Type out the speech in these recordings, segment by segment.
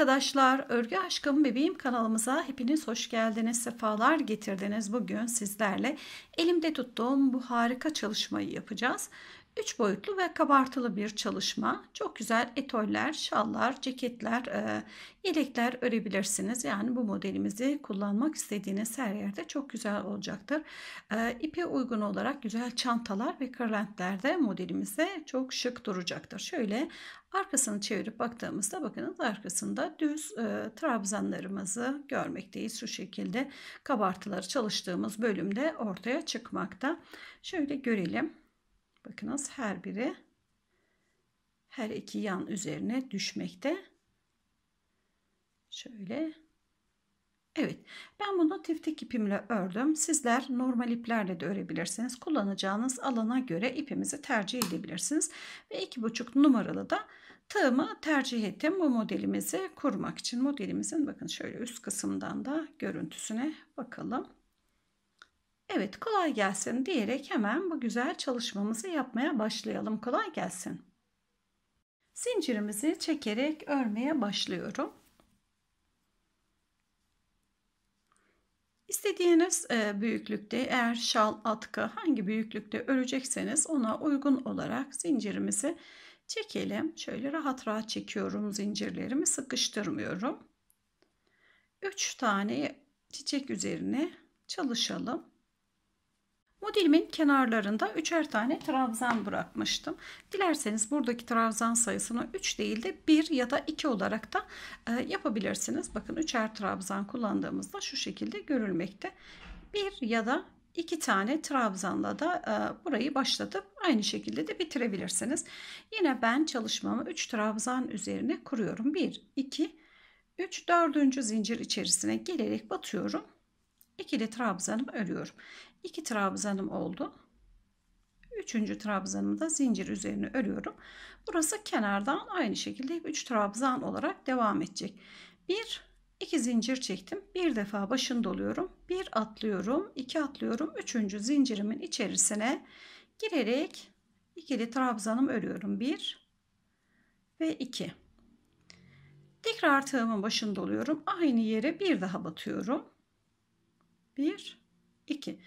arkadaşlar, Örgü Aşkım Bebeğim kanalımıza hepiniz hoş geldiniz, sefalar getirdiniz. Bugün sizlerle elimde tuttuğum bu harika çalışmayı yapacağız. Üç boyutlu ve kabartılı bir çalışma. Çok güzel etoller, şallar, ceketler, e, yelekler örebilirsiniz. Yani bu modelimizi kullanmak istediğiniz her yerde çok güzel olacaktır. E, ipe uygun olarak güzel çantalar ve kırlentler de modelimize çok şık duracaktır. Şöyle arkasını çevirip baktığımızda bakınız arkasında düz e, trabzanlarımızı görmekteyiz. Şu şekilde kabartıları çalıştığımız bölümde ortaya çıkmakta. Şöyle görelim. Bakınız her biri her iki yan üzerine düşmekte. Şöyle. Evet ben bunu tiftik ipimle ördüm. Sizler normal iplerle de örebilirsiniz. Kullanacağınız alana göre ipimizi tercih edebilirsiniz. Ve iki buçuk numaralı da tığımı tercih ettim bu modelimizi kurmak için. Modelimizin bakın şöyle üst kısımdan da görüntüsüne bakalım. Evet kolay gelsin diyerek hemen bu güzel çalışmamızı yapmaya başlayalım. Kolay gelsin. Zincirimizi çekerek örmeye başlıyorum. İstediğiniz e, büyüklükte eğer şal, atkı hangi büyüklükte örecekseniz ona uygun olarak zincirimizi çekelim. Şöyle rahat rahat çekiyorum zincirlerimi sıkıştırmıyorum. 3 tane çiçek üzerine çalışalım. Modelimin kenarlarında üçer tane trabzan bırakmıştım. Dilerseniz buradaki trabzan sayısını 3 değil de 1 ya da 2 olarak da e, yapabilirsiniz. Bakın üçer trabzan kullandığımızda şu şekilde görülmekte. 1 ya da 2 tane trabzanla da e, burayı başlatıp aynı şekilde de bitirebilirsiniz. Yine ben çalışmamı 3 trabzan üzerine kuruyorum. 1, 2, 3, 4. zincir içerisine gelerek batıyorum ikili trabzanımı örüyorum. İki trabzanım oldu. Üçüncü trabzanımı da zincir üzerine örüyorum. Burası kenardan aynı şekilde 3 trabzan olarak devam edecek. 1 2 zincir çektim. Bir defa başını doluyorum. Bir atlıyorum, iki atlıyorum. Üçüncü zincirimin içerisine girerek ikili trabzanımı örüyorum. 1 ve 2. Tekrar tığımın başını doluyorum. Aynı yere bir daha batıyorum. 1, 2.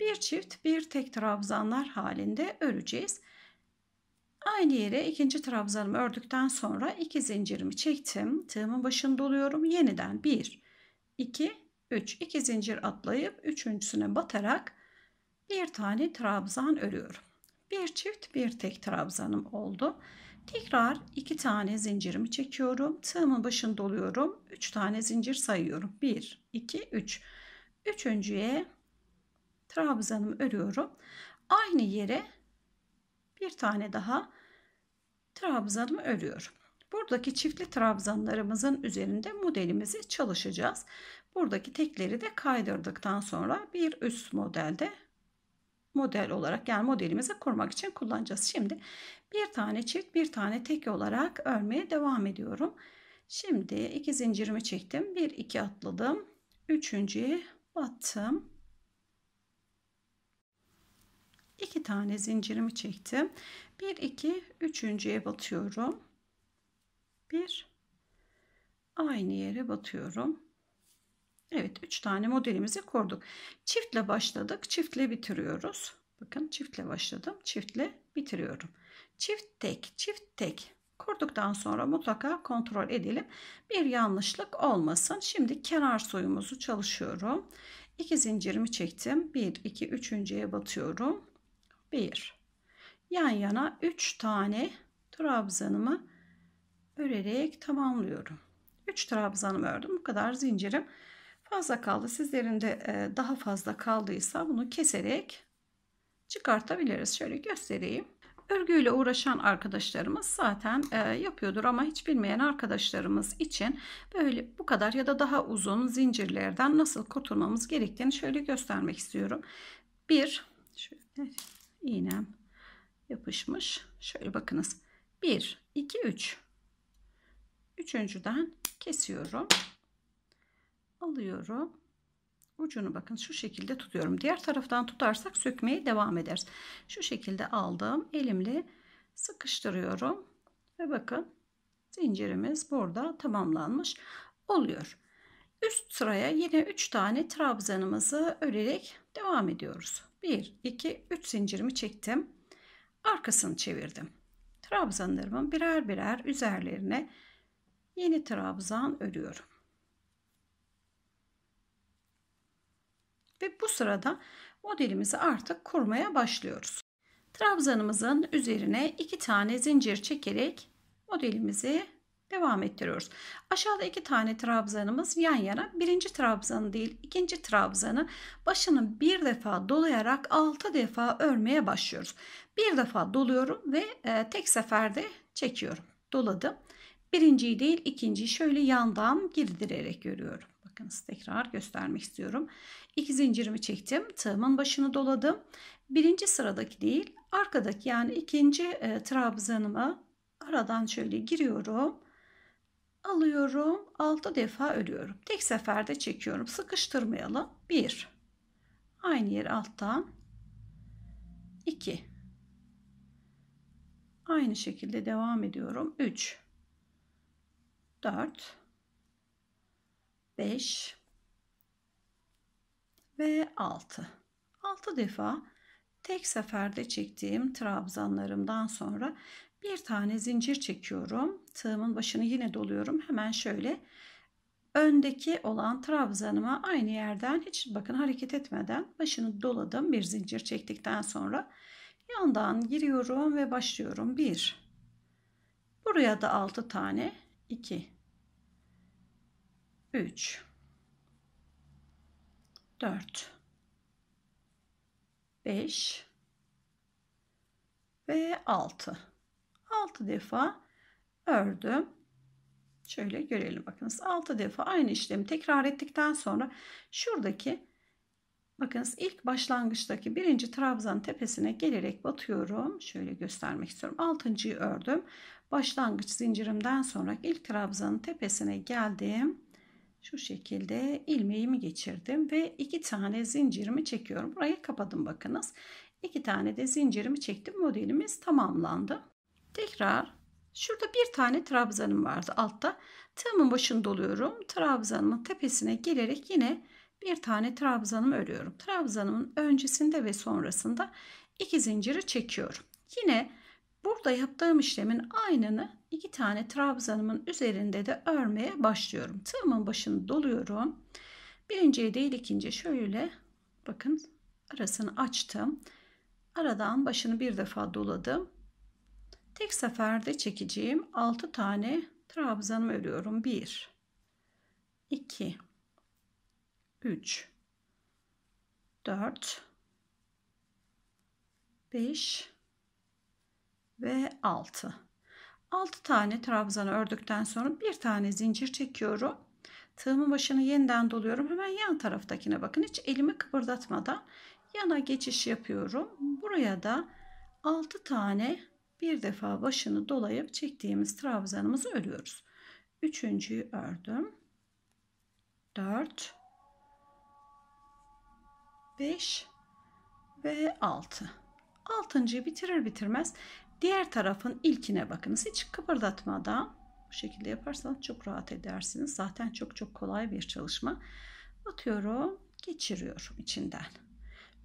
Bir çift bir tek trabzanlar halinde öreceğiz. Aynı yere ikinci trabzanımı ördükten sonra iki zincirimi çektim. Tığımın başını doluyorum. Yeniden 1, 2, 3. 2 zincir atlayıp üçüncüsüne batarak bir tane trabzan örüyorum. Bir çift bir tek trabzanım oldu. Tekrar iki tane zincirimi çekiyorum. Tığımın başını doluyorum. Üç tane zincir sayıyorum. Bir, iki, üç. Üçüncüye trabzanımı örüyorum. Aynı yere bir tane daha trabzanımı örüyorum. Buradaki çiftli trabzanlarımızın üzerinde modelimizi çalışacağız. Buradaki tekleri de kaydırdıktan sonra bir üst modelde model olarak yani modelimizi kurmak için kullanacağız. Şimdi bir tane çift bir tane tek olarak örmeye devam ediyorum. Şimdi iki zincirimi çektim. Bir iki atladım. Üçüncüye battım. 2 tane zincirimi çektim. 1 2 3.'ye batıyorum. 1 aynı yere batıyorum. Evet 3 tane modelimizi kurduk. Çiftle başladık, çiftle bitiriyoruz. Bakın çiftle başladım, çiftle bitiriyorum. Çift tek, çift tek. Kurduktan sonra mutlaka kontrol edelim. Bir yanlışlık olmasın. Şimdi kenar soyumuzu çalışıyorum. 2 zincirimi çektim. 1, 2, 3.ye batıyorum. 1. Yan yana 3 tane trabzanımı örerek tamamlıyorum. 3 trabzanımı ördüm. Bu kadar zincirim fazla kaldı. Sizlerinde e, daha fazla kaldıysa bunu keserek çıkartabiliriz. Şöyle göstereyim. Örgüyle uğraşan arkadaşlarımız zaten e, yapıyordur ama hiç bilmeyen arkadaşlarımız için böyle bu kadar ya da daha uzun zincirlerden nasıl kurtulmamız gerektiğini şöyle göstermek istiyorum. Bir, şöyle iğnem yapışmış. Şöyle bakınız. Bir, iki, üç. Üçüncüden kesiyorum. Alıyorum ucunu bakın şu şekilde tutuyorum. Diğer taraftan tutarsak sökmeye devam ederiz. Şu şekilde aldım. Elimle sıkıştırıyorum. Ve bakın zincirimiz burada tamamlanmış oluyor. Üst sıraya yine 3 tane trabzanımızı örerek devam ediyoruz. 1, 2, 3 zincirimi çektim. Arkasını çevirdim. Trabzanlarımın birer birer üzerlerine yeni trabzan örüyorum. Ve bu sırada modelimizi artık kurmaya başlıyoruz. Trabzanımızın üzerine iki tane zincir çekerek modelimizi devam ettiriyoruz. Aşağıda iki tane trabzanımız yan yana. Birinci trabzanı değil ikinci trabzanı başını bir defa dolayarak altı defa örmeye başlıyoruz. Bir defa doluyorum ve e, tek seferde çekiyorum. Doladım. Birinciyi değil ikinciyi şöyle yandan girdirerek örüyorum. Bakınız tekrar göstermek istiyorum. İki zincirimi çektim. Tığımın başını doladım. Birinci sıradaki değil arkadaki yani ikinci e, trabzanımı aradan şöyle giriyorum. Alıyorum. 6 defa örüyorum. Tek seferde çekiyorum. Sıkıştırmayalım. Bir, Aynı yer alttan. iki, Aynı şekilde devam ediyorum. 3. dört. 5 ve 6. 6 defa tek seferde çektiğim trabzanlarımdan sonra bir tane zincir çekiyorum. Tığımın başını yine doluyorum. Hemen şöyle öndeki olan trabzanıma aynı yerden hiç bakın hareket etmeden başını doladım. Bir zincir çektikten sonra yandan giriyorum ve başlıyorum. 1 Buraya da 6 tane 2 3 4 5 ve 6 6 defa ördüm şöyle görelim bakınız 6 defa aynı işlemi tekrar ettikten sonra şuradaki bakınız ilk başlangıçtaki birinci trabzan tepesine gelerek batıyorum şöyle göstermek istiyorum 6.yı ördüm başlangıç zincirimden sonra ilk trabzanın tepesine geldim şu şekilde ilmeğimi geçirdim ve iki tane zincirimi çekiyorum. Burayı kapadım bakınız. iki tane de zincirimi çektim. Modelimiz tamamlandı. Tekrar şurada bir tane trabzanım vardı altta. Tığımın başını doluyorum. trabzanın tepesine gelerek yine bir tane trabzanımı örüyorum. trabzanın öncesinde ve sonrasında iki zinciri çekiyorum. Yine Burada yaptığım işlemin aynını iki tane trabzanımın üzerinde de örmeye başlıyorum. Tığımın başını doluyorum. Birinciye değil ikinciye şöyle bakın arasını açtım. Aradan başını bir defa doladım. Tek seferde çekeceğim 6 tane trabzanımı örüyorum. 1 2 3 4 5 ve 6. 6 tane trabzanı ördükten sonra bir tane zincir çekiyorum. Tığımın başını yeniden doluyorum. Hemen yan taraftakine bakın. Hiç elimi kıpırdatmadan yana geçiş yapıyorum. Buraya da 6 tane bir defa başını dolayıp çektiğimiz trabzanımızı örüyoruz. Üçüncüyü ördüm. 4 5 ve 6. Altıncıyı bitirir bitirmez Diğer tarafın ilkine bakınız. Hiç kıpırdatmadan bu şekilde yaparsanız çok rahat edersiniz. Zaten çok çok kolay bir çalışma. Atıyorum, geçiriyorum içinden.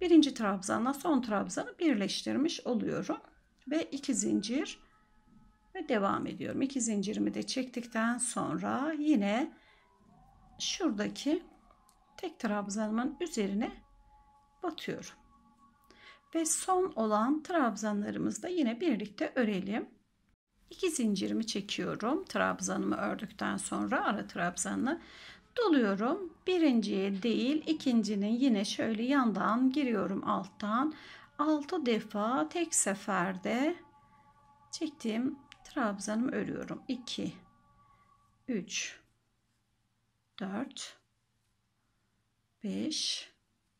Birinci trabzanla son trabzanı birleştirmiş oluyorum. Ve iki zincir ve devam ediyorum. İki zincirimi de çektikten sonra yine şuradaki tek trabzanımın üzerine batıyorum. Ve son olan trabzanlarımızda yine birlikte örelim. 2 zincirimi çekiyorum. Trabzanımı ördükten sonra ara trabzanını doluyorum. Birinciye değil ikincinin yine şöyle yandan giriyorum alttan. 6 defa tek seferde çektiğim trabzanımı örüyorum. 2 3 4 5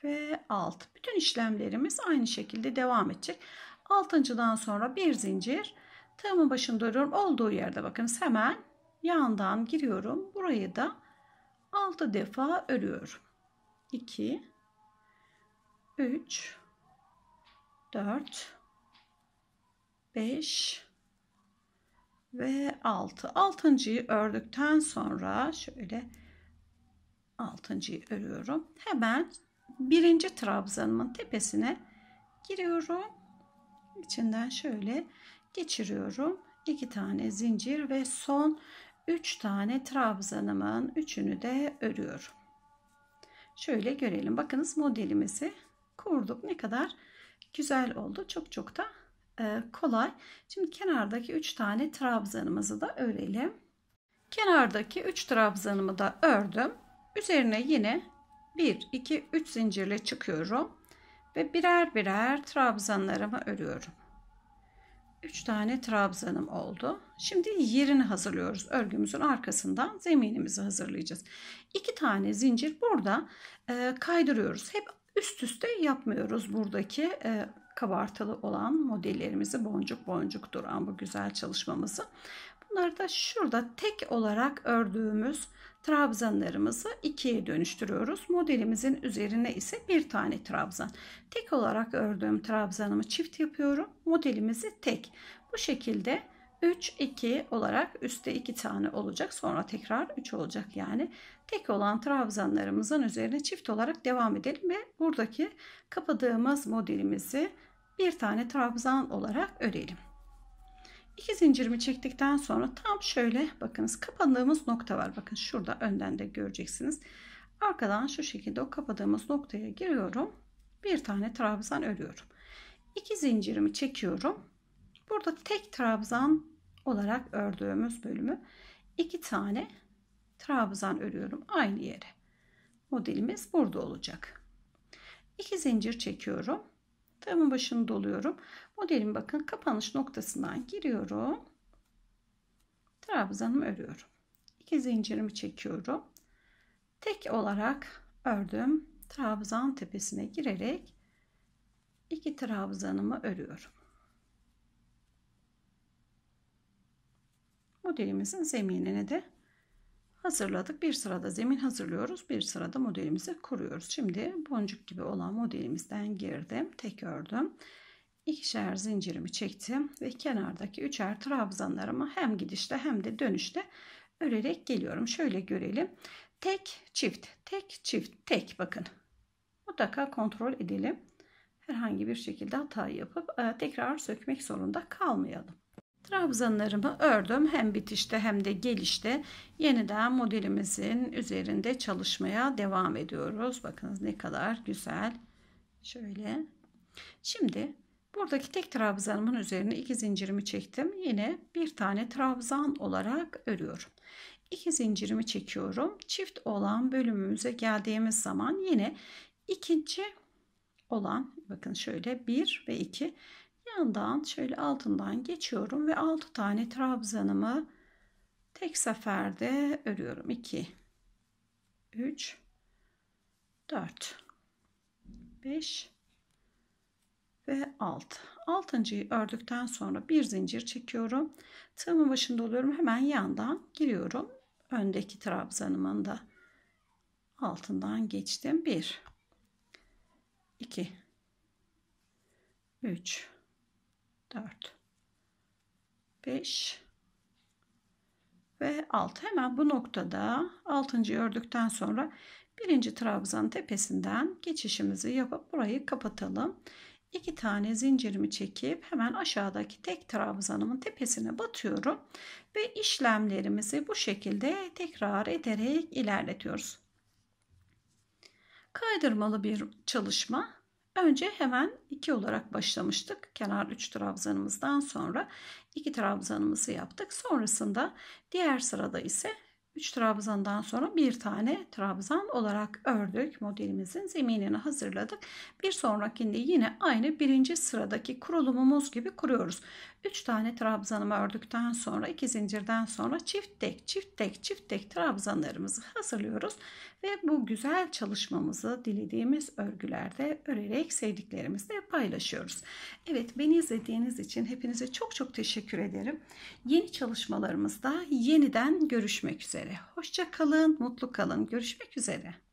ve 6. Bütün işlemlerimiz aynı şekilde devam edecek. 6.dan sonra bir zincir tığımın başını dönüyorum. Olduğu yerde bakın hemen yandan giriyorum. Burayı da 6 defa örüyorum. 2 3 4 5 ve 6. 6.yı ördükten sonra şöyle 6.yı örüyorum. Hemen birinci trabzanımın tepesine giriyorum. İçinden şöyle geçiriyorum. iki tane zincir ve son üç tane trabzanımın üçünü de örüyorum. Şöyle görelim. Bakınız modelimizi kurduk. Ne kadar güzel oldu. Çok çok da e, kolay. Şimdi kenardaki 3 tane trabzanımızı da örelim. Kenardaki 3 trabzanımı da ördüm. Üzerine yine 1, 2, 3 zincirle çıkıyorum. Ve birer birer trabzanlarımı örüyorum. 3 tane trabzanım oldu. Şimdi yerini hazırlıyoruz. Örgümüzün arkasından zeminimizi hazırlayacağız. 2 tane zincir burada e, kaydırıyoruz. Hep üst üste yapmıyoruz buradaki e, kabartılı olan modellerimizi boncuk boncuk duran bu güzel çalışmamızı. Bunları da şurada tek olarak ördüğümüz trabzanlarımızı ikiye dönüştürüyoruz. Modelimizin üzerine ise bir tane trabzan. Tek olarak ördüğüm trabzanımı çift yapıyorum. Modelimizi tek. Bu şekilde 3, 2 olarak üstte 2 tane olacak. Sonra tekrar 3 olacak yani. Tek olan trabzanlarımızın üzerine çift olarak devam edelim ve buradaki kapadığımız modelimizi bir tane trabzan olarak örelim. İki zincirimi çektikten sonra tam şöyle bakınız kapadığımız nokta var. Bakın şurada önden de göreceksiniz. Arkadan şu şekilde o kapadığımız noktaya giriyorum. Bir tane trabzan örüyorum. İki zincirimi çekiyorum. Burada tek trabzan olarak ördüğümüz bölümü iki tane trabzan örüyorum aynı yere. Modelimiz burada olacak. İki zincir çekiyorum. Tığımın başını doluyorum. Modelin bakın kapanış noktasından giriyorum. Trabzanımı örüyorum. İki zincirimi çekiyorum. Tek olarak ördüm. Trabzan tepesine girerek iki trabzanımı örüyorum. Modelimizin zeminine de hazırladık. Bir sırada zemin hazırlıyoruz. Bir sırada modelimizi kuruyoruz. Şimdi boncuk gibi olan modelimizden girdim. Tek ördüm. İkişer zincirimi çektim ve kenardaki üçer trabzanlarımı hem gidişte hem de dönüşte örerek geliyorum. Şöyle görelim. Tek çift, tek çift, tek bakın. Mutlaka kontrol edelim. Herhangi bir şekilde hata yapıp e, tekrar sökmek zorunda kalmayalım. Trabzanlarımı ördüm. Hem bitişte hem de gelişte yeniden modelimizin üzerinde çalışmaya devam ediyoruz. Bakınız ne kadar güzel. Şöyle. Şimdi buradaki tek trabzanımın üzerine iki zincirimi çektim. Yine bir tane trabzan olarak örüyorum. İki zincirimi çekiyorum. Çift olan bölümümüze geldiğimiz zaman yine ikinci olan bakın şöyle bir ve iki yandan şöyle altından geçiyorum ve 6 tane trabzanımı tek seferde örüyorum. 2 3 4 5 ve 6. Altıncıyı ördükten sonra bir zincir çekiyorum. Tığımın başında oluyorum. Hemen yandan giriyorum. Öndeki trabzanımın da altından geçtim. 1 2 3 4 5 ve 6 hemen bu noktada 6. ördükten sonra birinci trabzan tepesinden geçişimizi yapıp burayı kapatalım. 2 tane zincirimi çekip hemen aşağıdaki tek trabzanımın tepesine batıyorum ve işlemlerimizi bu şekilde tekrar ederek ilerletiyoruz. Kaydırmalı bir çalışma Önce hemen 2 olarak başlamıştık. Kenar 3 trabzanımızdan sonra 2 trabzanımızı yaptık. Sonrasında diğer sırada ise 3 trabzandan sonra bir tane trabzan olarak ördük. Modelimizin zeminini hazırladık. Bir sonrakinde yine aynı birinci sıradaki kurulumumuz gibi kuruyoruz. 3 tane trabzanımı ördükten sonra 2 zincirden sonra çift tek çift tek çift tek trabzanlarımızı hazırlıyoruz ve bu güzel çalışmamızı dilediğimiz örgülerde örerek sevdiklerimizle paylaşıyoruz. Evet beni izlediğiniz için hepinize çok çok teşekkür ederim. Yeni çalışmalarımızda yeniden görüşmek üzere. Hoşça kalın, mutlu kalın. Görüşmek üzere.